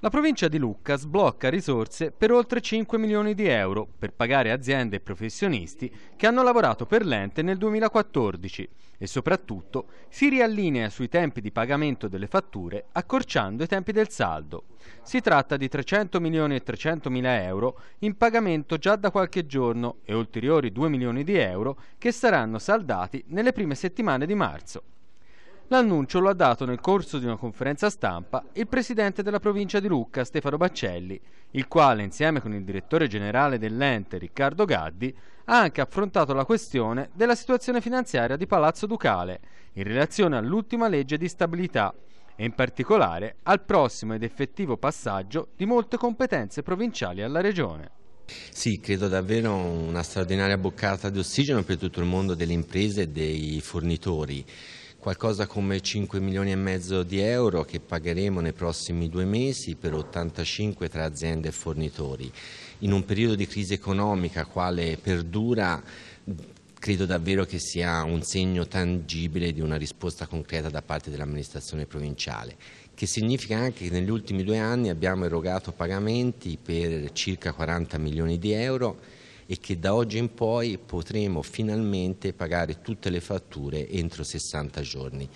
La provincia di Lucca sblocca risorse per oltre 5 milioni di euro per pagare aziende e professionisti che hanno lavorato per l'ente nel 2014 e soprattutto si riallinea sui tempi di pagamento delle fatture accorciando i tempi del saldo. Si tratta di 300 milioni e 300 mila euro in pagamento già da qualche giorno e ulteriori 2 milioni di euro che saranno saldati nelle prime settimane di marzo. L'annuncio lo ha dato nel corso di una conferenza stampa il presidente della provincia di Lucca, Stefano Baccelli, il quale insieme con il direttore generale dell'ente, Riccardo Gaddi, ha anche affrontato la questione della situazione finanziaria di Palazzo Ducale in relazione all'ultima legge di stabilità e in particolare al prossimo ed effettivo passaggio di molte competenze provinciali alla regione. Sì, credo davvero una straordinaria boccata di ossigeno per tutto il mondo delle imprese e dei fornitori qualcosa come 5 milioni e mezzo di euro che pagheremo nei prossimi due mesi per 85 tra aziende e fornitori. In un periodo di crisi economica quale perdura credo davvero che sia un segno tangibile di una risposta concreta da parte dell'amministrazione provinciale, che significa anche che negli ultimi due anni abbiamo erogato pagamenti per circa 40 milioni di euro e che da oggi in poi potremo finalmente pagare tutte le fatture entro 60 giorni.